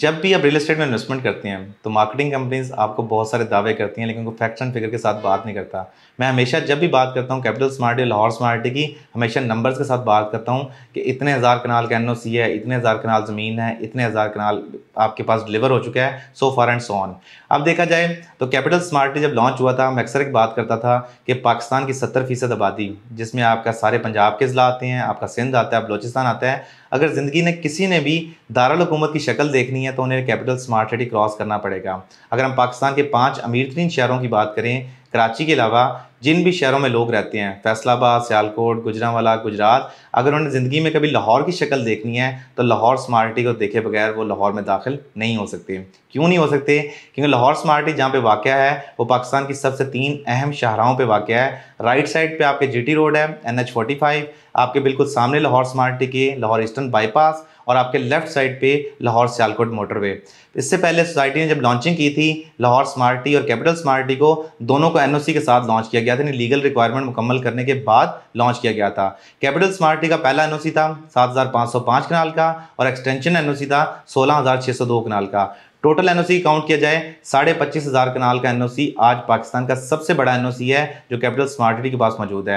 जब भी आप रियल एस्टेट में इन्वेस्टमेंट करते हैं तो मार्केटिंग कंपनीज आपको बहुत सारे दावे करती हैं लेकिन उनको फैक्ट्स एंड फिगर के साथ बात नहीं करता मैं हमेशा जब भी बात करता हूँ कैपिटल स्मार्ट या लाहौर स्मार्ट की हमेशा नंबर्स के साथ बात करता हूँ कि इतने हज़ार कनाल का एन है इतने हज़ार कनाल ज़मीन है इतने हज़ार कनाल आपके पास डिलीवर हो चुका है सो फार एंड सो ऑन अब देखा जाए तो कैपिटल स्मार्ट जब लॉन्च हुआ था मैं अक्सर एक बात करता था कि पाकिस्तान की सत्तर फीसद आबादी जिसमें आपका सारे पंजाब के ज़िला आते हैं आपका सिंध आता है बलोचिस्तान आता है अगर ज़िंदगी ने किसी ने भी दारुल हुकूमत की शक्ल देखनी है तो उन्हें कैपिटल स्मार्ट सिटी क्रॉस करना पड़ेगा अगर हम पाकिस्तान के पाँच अमीर तरीन शहरों की बात करें कराची के अलावा जिन भी शहरों में लोग रहते हैं फैसलाबाद सियालकोट गुजरावाला गुजरात अगर उन्होंने ज़िंदगी में कभी लाहौर की शक्ल देखनी है तो लाहौर स्मार्टी को देखे बगैर वो लाहौर में दाखिल नहीं हो सकते क्यों नहीं हो सकते क्योंकि लाहौर स्मार्टी जहाँ पे वाक़ है वो पाकिस्तान की सबसे तीन अहम शाहराओं पे वाक़ है राइट साइड पर आपके जी रोड है एन एच फोर्टी फाइव आपके बिल्कुल सामने लाहौर स्मार्टी के लाहौर ईस्टर्न बाईपास और आपके लेफ्ट साइड पे लाहौर सियालकोट मोटरवे इससे पहले सोसाइटी ने जब लॉन्चिंग की थी लाहौर स्मार्टी और कैपिटल स्मार्टी को दोनों को एनओसी के साथ लॉन्च किया गया था यानी लीगल रिक्वायरमेंट मुकम्मल करने के बाद लॉन्च किया गया था कैपिटल स्मार्टी का पहला एनओसी था 7,505 कनाल का और एक्सटेंशन एनओसी था 16,602 कनाल का टोटल एनओसी काउंट किया जाए साढ़े पच्चीस हज़ार कनाल का एनओसी आज पाकिस्तान का सबसे बड़ा एनओसी है जो कैपिटल स्मार्ट सिटी के पास मौजूद है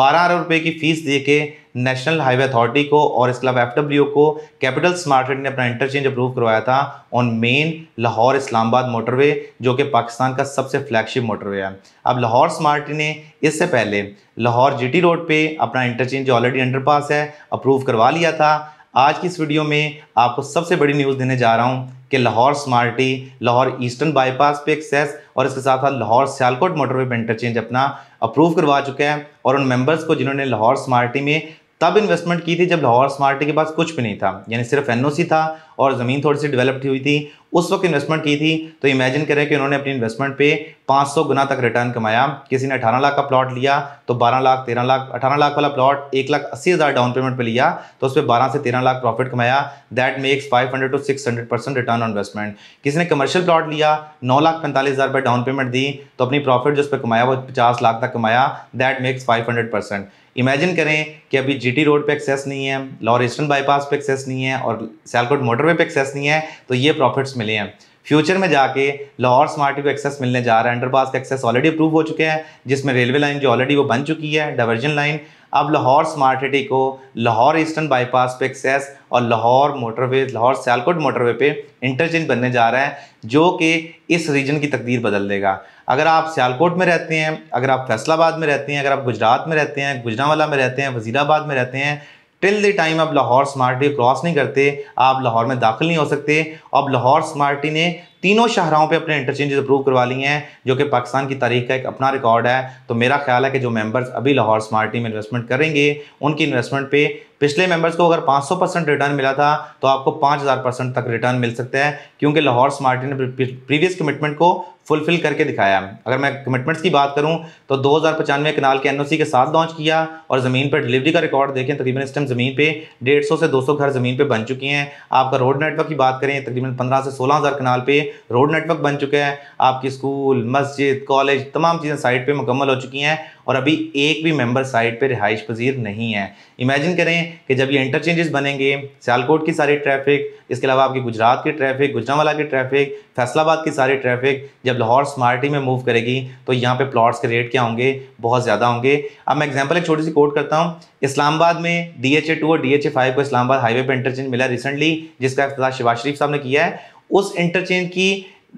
बारह अरब रुपये की फ़ीस दे के नेशनल हाईवे अथॉरिटी को और इसके अलावा एफ को कैपिटल स्मार्ट सिटी ने अपना इंटरचेंज अप्रूव करवाया था on main Lahore Islamabad motorway जो कि पाकिस्तान का सबसे फ्लैगशिप मोटरवे है अब लाहौर स्मार्ट सिटी ने इससे पहले लाहौर जी रोड पर अपना इंटरचेंज ऑलरेडी अंडर है अप्रूव करवा लिया था आज की इस वीडियो में आपको सबसे बड़ी न्यूज़ देने जा रहा हूँ कि Lahore smarty Lahore eastern bypass पे एक्सेस और इसके साथ साथ लाहौर सियालकोट मोटरवे पे इंटरचेंज अपना अप्रूव करवा चुका है और उन मेंबर्स को जिन्होंने लाहौर स्मार्टी में तब इन्वेस्टमेंट की थी जब लाहौर स्मार्टी के पास कुछ भी नहीं था यानी सिर्फ एनओसी था और ज़मीन थोड़ी सी डेवलप्ड हुई थी उस वक्त इन्वेस्टमेंट की थी तो इमेजिन करें कि उन्होंने अपनी इन्वेस्टमेंट पे 500 गुना तक रिटर्न कमाया किसी ने अठारह लाख का प्लॉट लिया तो बारह लाख तेरह लाख अठारह लाख वाला प्लॉट एक लाख अस्सी हज़ार डाउन पेमेंट पे लिया तो उस पर बारह से तेरह लाख प्रॉफिट कमाया that makes five hundred to six hundred percent return on investment किसी ने कमर्शियल प्लॉट लिया नौ लाख पैंतालीस हज़ार रुपये डाउन पेमेंट दी तो अपनी प्रॉफिट जो उस पर कमाया वो पचास लाख तक कमाया that makes five hundred percent imagine करें कि अभी जीटी रोड पे एक्सेस नहीं है ईस्टर्न बाईपास पे एक्सेस नहीं है और सैलकोट मोटरवे पे एक्सेस नहीं है तो ये प्रॉफिट्स मिले मिले हैं फ्यूचर में जाके लाहौर स्मार्ट को एक्सेस मिलने जा रहा है अंडरपास का एक्सेस ऑलरेडी अप्रूव हो चुके हैं जिसमें रेलवे लाइन जो ऑलरेडी वो बन चुकी है डाइवर्जन लाइन अब लाहौर स्मार्ट सिटी को लाहौर ईस्टर्न बाईपास पे एक्सेस और लाहौर मोटरवे लाहौर सियालकोट मोटरवे पे इंटरचेंज बनने जा रहा है जो कि इस रीजन की तकदीर बदल देगा अगर आप सियालकोट में रहते हैं अगर आप फैसलाबाद में रहते हैं अगर आप गुजरात में रहते हैं गुजरावाला में रहते हैं वजीराबाद में रहते हैं टिल द टाइम आप लाहौर स्मार्टी क्रॉस नहीं करते आप लाहौर में दाखिल नहीं हो सकते अब लाहौर स्मार्टी ने तीनों शहरों पे अपने इंटरचेंजेस अप्रूव करवा लिए हैं जो कि पाकिस्तान की तारीख का एक अपना रिकॉर्ड है तो मेरा ख्याल है कि जो मेंबर्स अभी लाहौर स्मार्टी में इन्वेस्टमेंट करेंगे उनकी इन्वेस्टमेंट पे पिछले मेंबर्स को अगर 500 परसेंट रिटर्न मिला था तो आपको 5000 परसेंट तक रिटर्न मिल सकते हैं क्योंकि लाहौर स्मार्ट ने प्रीवियस कमिटमेंट को फुलफिल करके दिखाया अगर मैं कमिटमेंट्स की बात करूं तो दो हज़ार कनाल के एनओसी के साथ लॉन्च किया और ज़मीन पर डिलीवरी का रिकॉर्ड देखें तकरीबन इस टाइम ज़मीन पे 150 से 200 घर ज़मीन पे बन चुकी हैं आपका रोड नेटवर्क की बात करें तकरीबन 15 से 16000 कनाल पे रोड नेटवर्क बन चुका है आपकी स्कूल मस्जिद कॉलेज तमाम चीज़ें साइट पर मुकम्मल हो चुकी हैं और अभी एक भी मेंबर साइट पे रिहाइश पजीर नहीं है इमेजिन करें कि जब ये इंटरचेंजेस बनेंगे सियालकोट की सारी ट्रैफिक इसके अलावा आपकी गुजरात की ट्रैफिक गुजरावाला की ट्रैफिक फैसलाबाद की सारी ट्रैफिक जब लाहौर स्मार्टी में मूव करेगी तो यहाँ पे प्लॉट्स के रेट क्या होंगे बहुत ज़्यादा होंगे अब मैं एग्जांपल एक छोटी सी कोट करता हूँ इस्लामाबाद में डी एच ए टू और डी एच ए फाइव को इस्लामाबाद हाईवे पर इंटरचेंज मिला रिसेंटली जिसका अफ्ताह शिवाज शरीफ साहब ने किया है उस इंटरचेंज की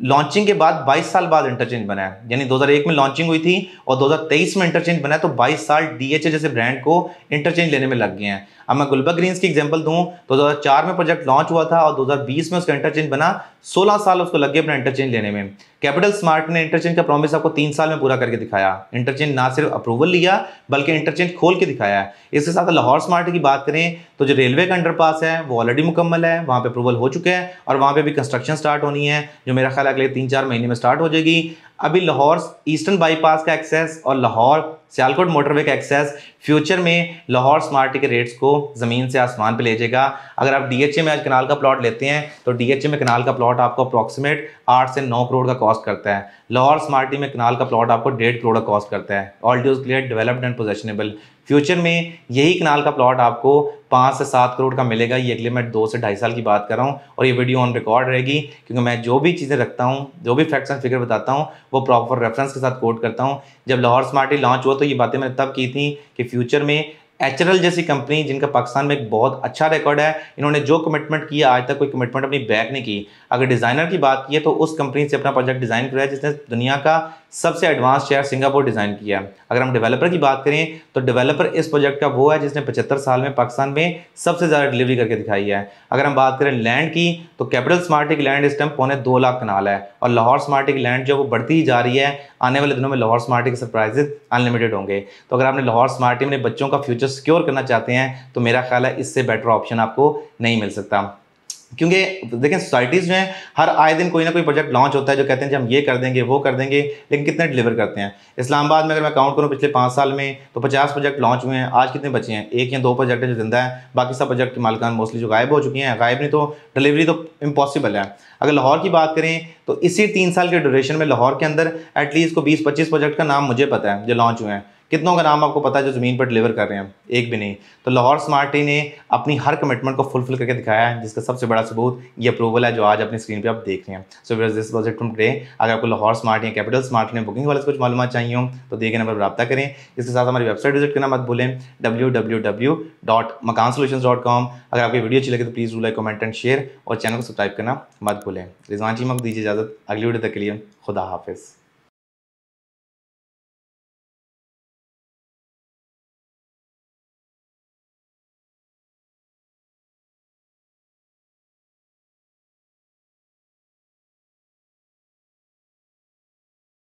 लॉन्चिंग के बाद 22 साल बाद इंटरचेंज बनाया यानी 2001 में लॉन्चिंग हुई थी और 2023 में इंटरचेंज बनाया तो 22 साल डीएचए जैसे ब्रांड को इंटरचेंज लेने में लग गए हैं अब मैं गुलबर्ग ग्रीन्स की एग्जांपल दूं तो 2004 में प्रोजेक्ट लॉन्च हुआ था और 2020 में उसका इंटरचेंज बना सोलह साल उसको लग गए अपना इंटरचेंज लेने में कैपिटल स्मार्ट ने इंटरचेंज का प्रॉमिस आपको तीन साल में पूरा करके दिखाया इंटरचेंज ना सिर्फ अप्रूवल लिया बल्कि इंटरचेंज खोल के दिखाया इसके साथ लाहौर स्मार्ट की बात करें तो जो रेलवे का अंडरपास है वो ऑलरेडी मुकम्मल है वहाँ पर अप्रूवल हो चुका है और वहाँ पर भी कंस्ट्रक्शन स्टार्ट होनी है जो मेरा ख्याल अगले तीन चार महीने में स्टार्ट हो जाएगी अभी लाहौर ईस्टर्न बाईपास का एक्सेस और लाहौर सियालकोट मोटरवे का एक्सेस फ्यूचर में लाहौर स्मार्ट के रेट्स को ज़मीन से आसमान पे ले जाएगा अगर आप डीएचए में आज कनाल का प्लॉट लेते हैं तो डीएचए में कनाल का प्लॉट आपको अप्रॉक्सीमेट आठ से नौ करोड़ का कॉस्ट करता है लाहौर स्मार्टी में कनाल का प्लॉट आपको डेढ़ करोड़ का कॉस्ट करता है all dues clear developed and possessionable future में यही कनाल का प्लॉट आपको पाँच से सात करोड़ का मिलेगा ये अगले मैं दो से ढाई साल की बात कर रहा हूँ और ये वीडियो ऑन रिकॉर्ड रहेगी क्योंकि मैं जो भी चीज़ें रखता हूँ जो भी फैक्ट्स एंड फिगर बताता हूँ वो प्रॉपर रेफरेंस के साथ कोट करता हूँ जब लाहौर स्मार्टी लॉन्च हुआ तो ये बातें मैंने तब की थी कि फ्यूचर में एच जैसी कंपनी जिनका पाकिस्तान में एक बहुत अच्छा रिकॉर्ड है इन्होंने जो कमिटमेंट किया आज तक कोई कमिटमेंट अपनी बैक नहीं की अगर डिज़ाइनर की बात की है तो उस कंपनी से अपना प्रोजेक्ट डिज़ाइन कराया जिसने दुनिया का सबसे एडवांस चेयर सिंगापुर डिज़ाइन किया है अगर हम डेवलपर की बात करें तो डेवलपर इस प्रोजेक्ट का वो है जिसने पचहत्तर साल में पाकिस्तान में सबसे ज़्यादा डिलीवरी करके दिखाई है अगर हम बात करें लैंड की तो कैपिटल स्मार्टिक लैंड इस टाइम पौने दो लाख कनाल है और लाहौर स्मार्टिक लैंड जो वो बढ़ती ही जा रही है आने वाले दिनों में लाहौर स्मार्टिक सरप्राइजेज अनलिमिटेड होंगे तो अगर आपने लाहौर स्मार्टिक में बच्चों का फ्यूचर सिक्योर करना चाहते हैं तो मेरा ख्याल है इससे बेटर ऑप्शन आपको नहीं मिल सकता क्योंकि देखें सोसाइटीज़ में हर आए दिन कोई ना कोई प्रोजेक्ट लॉन्च होता है जो कहते हैं जी हम ये कर देंगे वो कर देंगे लेकिन कितने डिलीवर करते हैं इस्लामाबाद में अगर मैं काउंट करूँ पिछले पाँच साल में तो पचास प्रोजेक्ट लॉन्च हुए हैं आज कितने बचे हैं एक या दो प्रोजेक्ट जो जिंदा है बाकी सब प्रोजेक्ट के मालकान मोस्टली जो गायब हो चुके हैं गायब नहीं तो डिलीवरी तो इम्पॉसिबल है अगर लाहौर की बात करें तो इसी तीन साल के ड्यूरेशन में लाहौर के अंदर एटलीस्ट को बीस पच्चीस प्रोजेक्ट का नाम मुझे पता है जो लॉन्च हुए हैं कितनों का नाम आपको पता है जो ज़मीन पर डिलीवर कर रहे हैं एक भी नहीं तो लाहौर स्मार्टी ने अपनी हर कमिटमेंट को फुलफिल करके दिखाया है जिसका सबसे बड़ा सबूत ये अप्रूवल है जो आज अपनी स्क्रीन पर आप देख रहे हैं so ways this was it from अगर आपको लाहौर स्मार्ट या कैपिटल स्मार्ट ने बुकिंग वाले से कुछ मालूम चाहिए हो तो दिए गए नंबर पर रबा करें इसके साथ हमारी वेबसाइट विजिट करना मत भूलें डब्ल्यू डब्ल्यू डब्ल्यू डॉट मकान डॉट अगर आपकी वीडियो अच्छी लगे तो please like comment and share और चैनल को सब्सक्राइब करना मत भूलें रिजवान जी मक दीजिए इजाज़त अगली वीडियो तक के लिए खुदा हाफिज़